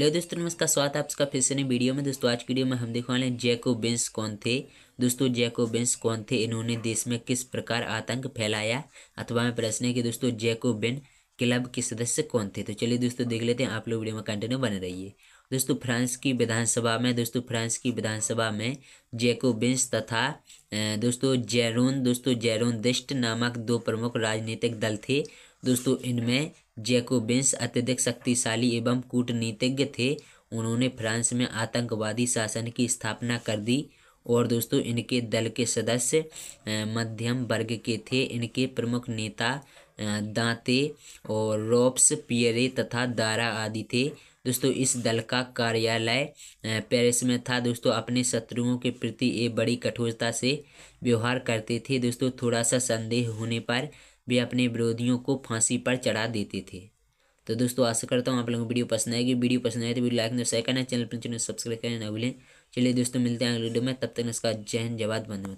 hello दोस्तों नमस्कार स्वागत है आपका फिर से नई वीडियो में दोस्तों आज की वीडियो में हम देखने वाले हैं जैको बेंस कौन थे दोस्तों जैको बेंस कौन थे इन्होंने देश में किस प्रकार आतंक फैलाया अथवा में प्रश्न है कि दोस्तों जैको बेन क्लब के सदस्य कौन थे तो चलिए दोस्तों देख लेते हैं आप लोग वीडियो में कंटिन्यू बने रहिए दोस्तों फ्रांस की विधानसभा में दोस्तों फ्रांस की विधानसभा में जेकोबिंस तथा दोस्तों जैरोन दोस्तों जैरोन दिस्ट नामक दो प्रमुख राजनीतिक दल थे दोस्तों इनमें जेकोबिंस अत्यधिक शक्तिशाली एवं कूटनीतिज्ञ थे उन्होंने फ्रांस में आतंकवादी शासन की स्थापना कर दी और दोस्तों इनके दल के सदस्य मध्यम वर्ग के थे इनके प्रमुख नेता दांते और रॉप्स पियरे तथा दारा आदि थे दोस्तों इस दल का कार्यालय पेरिस में था दोस्तों अपने शत्रुओं के प्रति ये बड़ी कठोरता से व्यवहार करते थे दोस्तों थोड़ा सा संदेह होने पर वे अपने विरोधियों को फांसी पर चढ़ा देते थे तो दोस्तों आशा करता हूँ आप लोगों को वीडियो पसंद आएगी वीडियो पसंद आए तो वीडियो लाइक शेयर करना चैनल पर सब्सक्राइब तो करना ना भूलें चलिए दोस्तों मिलते हैं अगले वीडियो में तब तक उसका जय हिंद जवाब बंद